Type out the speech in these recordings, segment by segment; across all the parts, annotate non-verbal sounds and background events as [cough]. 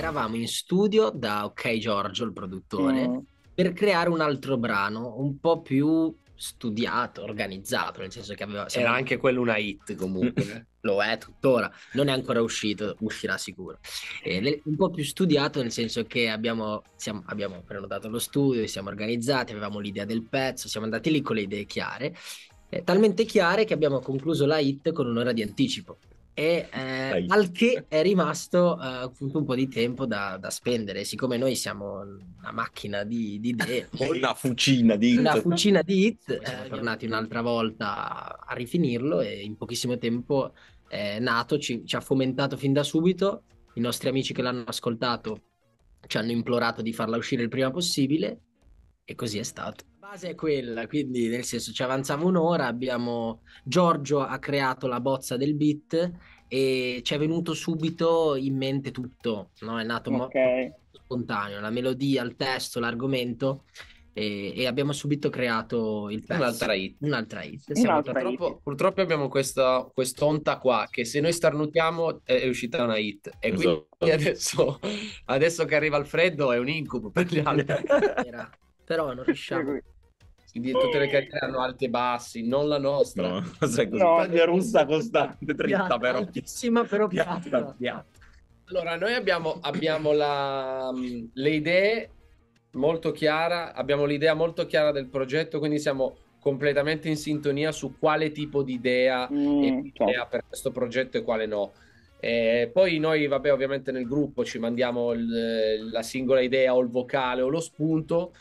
eravamo in studio da Ok Giorgio, il produttore, mm. per creare un altro brano un po' più studiato, organizzato, nel senso che aveva... Era anche quello una hit comunque. [laughs] Lo è tuttora, non è ancora uscito, uscirà sicuro. Eh, un po' più studiato nel senso che abbiamo, siamo, abbiamo prenotato lo studio, siamo organizzati, avevamo l'idea del pezzo, siamo andati lì con le idee chiare, eh, talmente chiare che abbiamo concluso la hit con un'ora di anticipo e eh, al che è rimasto eh, appunto un po' di tempo da, da, spendere. Siccome noi siamo una macchina di, di idee, [laughs] una fucina di una hit, fucina di hit eh, tornati un'altra volta a rifinirlo e in pochissimo tempo è eh, nato, ci, ci ha fomentato fin da subito. I nostri amici che l'hanno ascoltato ci hanno implorato di farla uscire il prima possibile e così è stato base è quella, quindi nel senso ci avanzava un'ora, abbiamo... Giorgio ha creato la bozza del beat e ci è venuto subito in mente tutto, no? è nato okay. spontaneo, la melodia, il testo, l'argomento e, e abbiamo subito creato il pezzo. Un'altra hit. Un'altra hit. Un'altra purtroppo, hit. purtroppo, abbiamo questa quest'onta qua che se noi starnutiamo è uscita una hit e esatto. quindi adesso, adesso, che arriva il freddo è un incubo per gli altri. Però non riusciamo. Quindi tutte le carriere hanno alti e bassi, non la nostra. No, sai [laughs] così. No, Taglia russa costante, dritta, però. [laughs] Altissima, però piatta. piatta, piatta. Allora, noi abbiamo, abbiamo la, mm, le idee molto chiara, abbiamo l'idea molto chiara del progetto, quindi siamo completamente in sintonia su quale tipo di idea mm, certo. per questo progetto e quale no. E eh, poi noi, vabbè, ovviamente nel gruppo ci mandiamo il, la singola idea o il vocale o lo spunto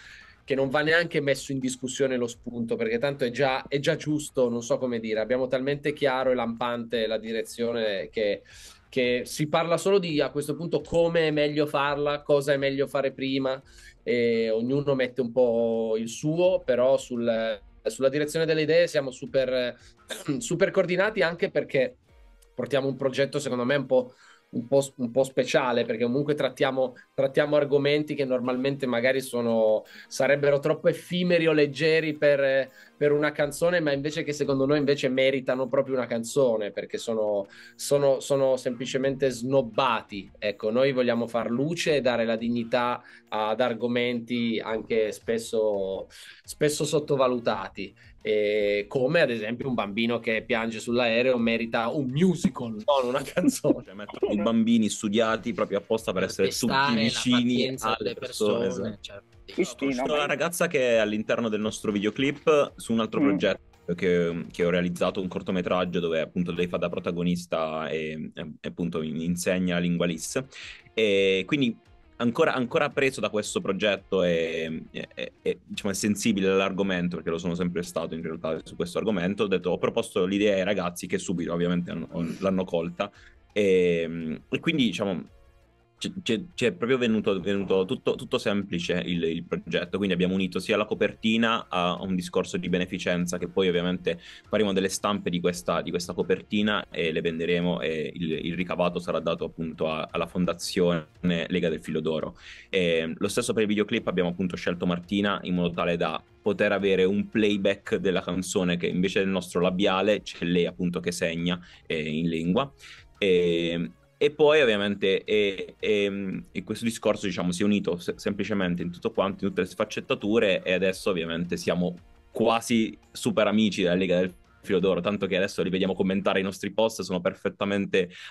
che non va neanche messo in discussione lo spunto, perché tanto è già, è già giusto, non so come dire, abbiamo talmente chiaro e lampante la direzione che che si parla solo di a questo punto come è meglio farla, cosa è meglio fare prima, e ognuno mette un po' il suo, però sul, sulla direzione delle idee siamo super, [clears throat] super coordinati anche perché portiamo un progetto secondo me un po' un po', un po', speciale perché comunque trattiamo, trattiamo argomenti che normalmente magari sono, sarebbero troppo effimeri o leggeri per, per, una canzone, ma invece che secondo noi invece meritano proprio una canzone perché sono, sono, sono semplicemente snobbati. Ecco, noi vogliamo far luce e dare la dignità ad argomenti anche spesso, spesso sottovalutati. Eh, come ad esempio un bambino che piange sull'aereo merita un musical, non una canzone. Cioè, mettono i bambini studiati proprio apposta per, per essere tutti vicini alle persone. persone. Esatto. Cioè, C'è no, una ma... ragazza che è all'interno del nostro videoclip su un altro mm. progetto. Che, che, ho realizzato un cortometraggio dove appunto lei fa da protagonista e, e appunto insegna la lingua LIS. E quindi ancora, ancora preso da questo progetto e, e, e diciamo, sensibile all'argomento, perché lo sono sempre stato in realtà su questo argomento, ho, detto, ho proposto l'idea ai ragazzi che subito ovviamente hanno, l'hanno colta e, ehm, e quindi diciamo c'è, c'è proprio venuto, venuto tutto, tutto, semplice il, il, progetto, quindi abbiamo unito sia la copertina a un discorso di beneficenza che poi ovviamente faremo delle stampe di questa, di questa copertina e le venderemo e il, il ricavato sarà dato appunto a, alla fondazione Lega del Filo d'Oro. E lo stesso per il videoclip abbiamo appunto scelto Martina in modo tale da poter avere un playback della canzone che invece del nostro labiale c'è lei appunto che segna eh, in lingua. E, e poi ovviamente e, e, mm, e questo discorso diciamo, si è unito se- semplicemente in tutto quanto, in tutte le sfaccettature e adesso ovviamente siamo quasi super amici della Lega del filo d'oro, tanto che adesso li vediamo commentare i nostri post,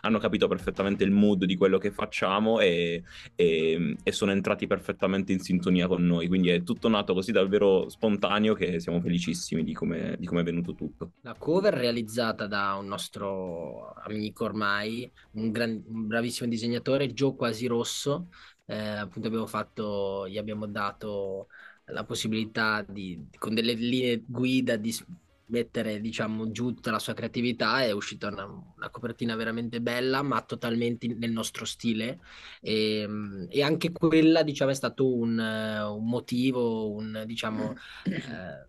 hanno capito perfettamente il mood di quello che facciamo e, e, e, sono entrati perfettamente in sintonia con noi, quindi è tutto nato così davvero spontaneo che siamo felicissimi di come, è venuto tutto. La cover realizzata da un nostro amico ormai, un, gran, un bravissimo disegnatore, Gio Quasi Rosso, eh, appunto abbiamo fatto, gli abbiamo dato la possibilità di, con delle linee guida di mettere diciamo, giù tutta la sua creatività è uscita una, una copertina veramente bella ma totalmente nel nostro stile e, ehm, e anche quella diciamo, è stato un, un motivo un, diciamo, eh,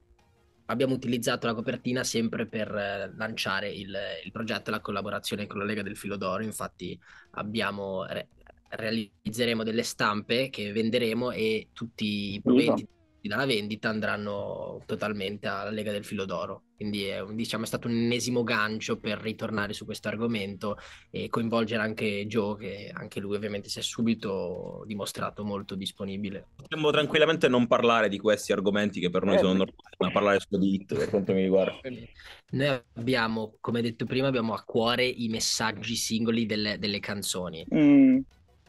abbiamo utilizzato la copertina sempre per eh, lanciare il, il progetto la collaborazione con la Lega del filo d'oro infatti abbiamo re- realizzeremo delle stampe che venderemo e tutti i esatto. proventi dalla vendita andranno totalmente alla Lega del Filo d'Oro. Quindi è, diciamo, è stato un ennesimo gancio per ritornare su questo argomento e coinvolgere anche Joe, che anche lui ovviamente si è subito dimostrato molto disponibile. Possiamo tranquillamente non parlare di questi argomenti che per noi eh, sono normali, ma parlare solo di hit per quanto mi riguarda. Noi abbiamo, come detto prima, abbiamo a cuore i messaggi singoli delle, delle canzoni. Mm.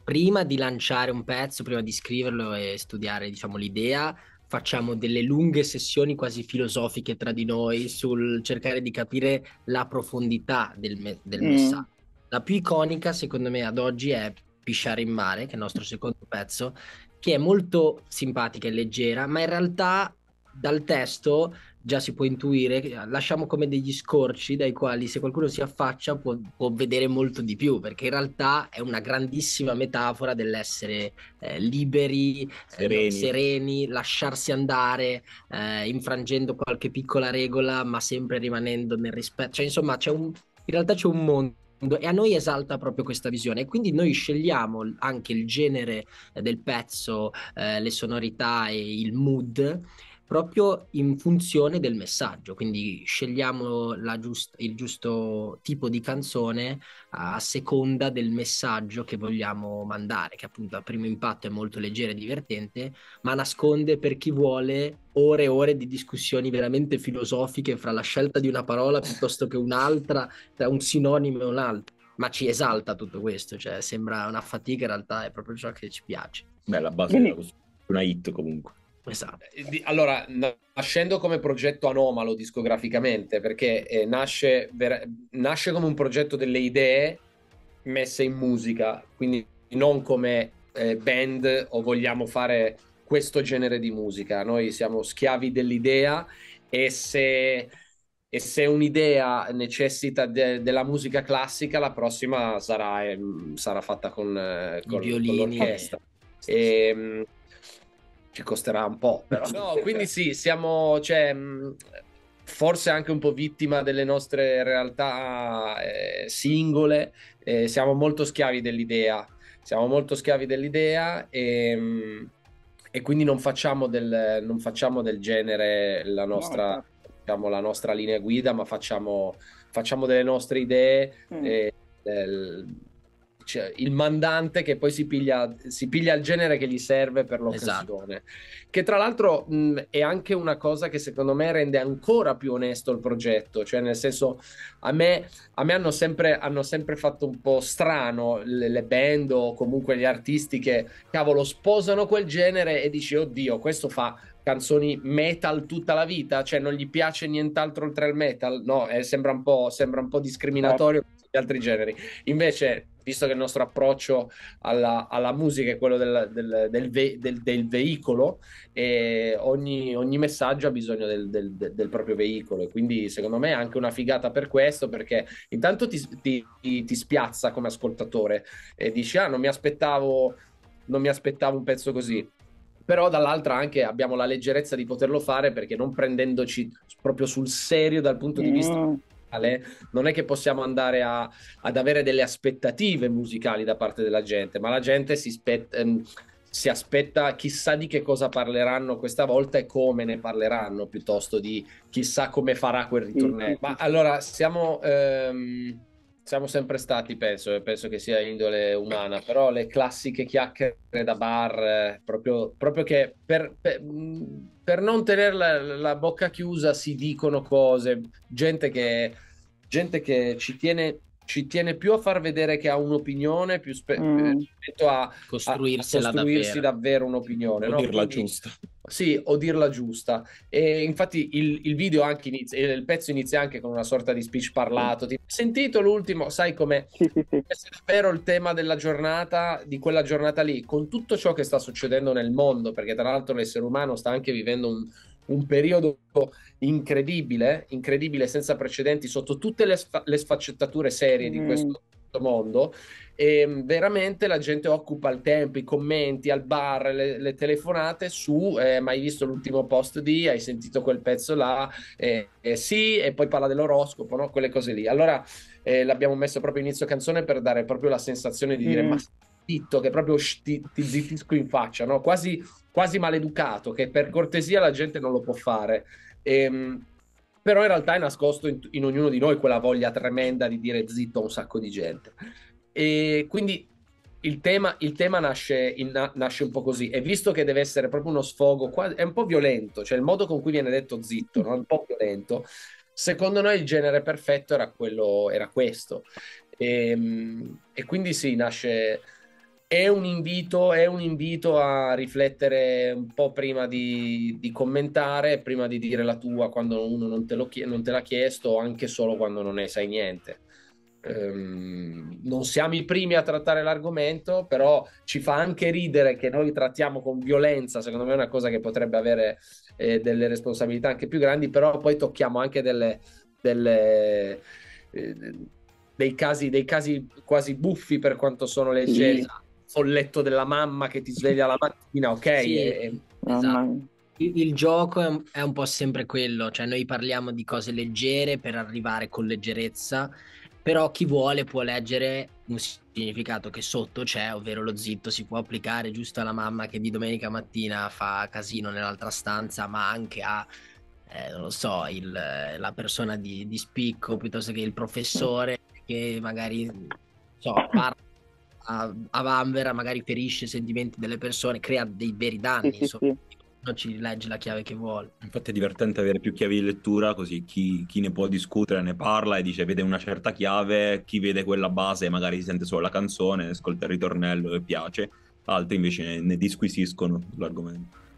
Prima di lanciare un pezzo, prima di scriverlo e studiare diciamo, l'idea, facciamo delle lunghe sessioni quasi filosofiche tra di noi sul cercare di capire la profondità del, me- del mm. messaggio. La più iconica, secondo me, ad oggi è Pisciare in mare, che è il nostro secondo pezzo, che è molto simpatica e leggera, ma in realtà dal testo già si può intuire, ah, lasciamo come degli scorci dai quali se qualcuno si affaccia può, può vedere molto di più, perché in realtà è una grandissima metafora dell'essere eh, liberi, eh, sereni. Eh, sereni. lasciarsi andare, eh, infrangendo qualche piccola regola, ma sempre rimanendo nel rispetto. Cioè, insomma, un... in realtà c'è un mondo e a noi esalta proprio questa visione. E quindi noi scegliamo anche il genere eh, del pezzo, eh, le sonorità e il mood proprio in funzione del messaggio, quindi scegliamo giust- il giusto tipo di canzone a seconda del messaggio che vogliamo mandare, che appunto a primo impatto è molto leggera e divertente, ma nasconde per chi vuole ore e ore di discussioni veramente filosofiche fra la scelta di una parola piuttosto che un'altra, tra un sinonimo e un altro. Ma ci esalta tutto questo, cioè sembra una fatica, in realtà è proprio ciò che ci piace. Beh, la base Quindi... una hit comunque. Esatto. Eh, allora, nascendo come progetto anomalo discograficamente, perché eh, nasce, ver- nasce, come un progetto delle idee messe in musica, quindi non come eh, band o vogliamo fare questo genere di musica. Noi siamo schiavi dell'idea e se, e se un'idea necessita de- della musica classica, la prossima sarà, eh, sarà fatta con, eh, con, I violini, con l'orchestra. E, eh. ehm, ci costerà un po', però. No, quindi sì, siamo, cioè, mm, forse anche un po' vittima delle nostre realtà eh, singole, eh, siamo molto schiavi dell'idea, siamo molto schiavi dell'idea e, mm, e quindi non facciamo, del, non facciamo, del, genere la nostra, no, diciamo, la nostra linea guida, ma facciamo, facciamo delle nostre idee. Mm. E, eh, del, cioè, il mandante che poi si piglia, si piglia, il genere che gli serve per l'occasione. Esatto. Che tra l'altro mh, è anche una cosa che secondo me rende ancora più onesto il progetto, cioè nel senso a me, a me hanno, sempre, hanno, sempre, fatto un po' strano le, le, band o comunque gli artisti che cavolo sposano quel genere e dici oddio questo fa canzoni metal tutta la vita, cioè non gli piace nient'altro oltre al metal, no, eh, sembra, un po', sembra un po' discriminatorio no. gli altri generi. Invece, visto che il nostro approccio alla, alla musica è quello del, del, del, ve, del veicolo, eh, ogni, ogni, messaggio ha bisogno del, proprio veicolo, e quindi secondo me è anche una figata per questo, perché intanto ti, ti, ti spiazza come ascoltatore e dici, ah, non mi aspettavo, non mi aspettavo un pezzo così però dall'altra anche abbiamo la leggerezza di poterlo fare perché non prendendoci proprio sul serio dal punto di vista musicale, non è che possiamo andare a, ad avere delle aspettative musicali da parte della gente, ma la gente si, spet, ehm, si, aspetta chissà di che cosa parleranno questa volta e come ne parleranno, piuttosto di chissà come farà quel ritornello. Ma allora siamo... Ehm siamo sempre stati, penso, e penso che sia indole umana, però le classiche chiacchiere da bar, eh, proprio, proprio che per, per, mm, per, non tenere la, la, bocca chiusa si dicono cose, gente che, gente che ci, tiene, ci tiene più a far vedere che ha un'opinione più spe- mm. rispetto eh, a costruirsi davvero, davvero un'opinione. Non no? dirla Quindi, giusta. Sì, o dirla giusta. E infatti il, il video anche inizia, il pezzo inizia anche con una sorta di speech parlato. Tipo, sentito l'ultimo, sai come Sì, sì, sì. È davvero il tema della giornata, di quella giornata lì, con tutto ciò che sta succedendo nel mondo, perché tra l'altro l'essere umano sta anche vivendo un, un periodo incredibile, incredibile, senza precedenti, sotto tutte le, sf- le sfaccettature serie mm. di questo mondo e ehm, veramente la gente occupa il tempo, i commenti al bar, le, le telefonate su eh, ma visto l'ultimo post di, hai sentito quel pezzo là, eh, eh, sì, e poi parla dell'oroscopo, no? quelle cose lì. Allora eh, l'abbiamo messo proprio inizio canzone per dare proprio la sensazione di dire mm. ma zitto, che proprio ti, ti zittisco in faccia, no? quasi, quasi maleducato, che per cortesia la gente non lo può fare. Ehm, però in realtà è nascosto in, in ognuno di noi quella voglia tremenda di dire zitto a un sacco di gente. E quindi il tema, il tema nasce, il, nasce, un po' così e visto che deve essere proprio uno sfogo, è un po' violento, cioè il modo con cui viene detto zitto, no? è un po' violento, secondo noi il genere perfetto era, quello, era questo. E, ehm, e quindi sì, nasce, è un, invito, è un invito a riflettere un po' prima di, di, commentare, prima di dire la tua quando uno non te, lo chie- non te l'ha chiesto, anche solo quando non ne sai niente. Um, non siamo i primi a trattare l'argomento, però ci fa anche ridere che noi trattiamo con violenza, secondo me è una cosa che potrebbe avere eh, delle responsabilità anche più grandi, però poi tocchiamo anche delle, delle, eh, dei, casi, dei, casi, quasi buffi per quanto sono leggeri. Sì folletto della mamma che ti sveglia la mattina, ok? Sì, e, esatto. il, il, gioco è un, è un po' sempre quello, cioè noi parliamo di cose leggere per arrivare con leggerezza, però chi vuole può leggere un significato che sotto c'è, ovvero lo zitto si può applicare giusto alla mamma che di domenica mattina fa casino nell'altra stanza, ma anche a eh, non lo so, il, la persona di, di, spicco piuttosto che il professore che magari so, parla a, a Vanvera magari ferisce i sentimenti delle persone, crea dei veri danni, sì, insomma. Sì, non ci legge la chiave che vuole. Infatti è divertente avere più chiavi di lettura, così chi, chi, ne può discutere ne parla e dice vede una certa chiave, chi vede quella base magari si sente solo la canzone, ascolta il ritornello e piace, altri invece ne, ne disquisiscono sull'argomento.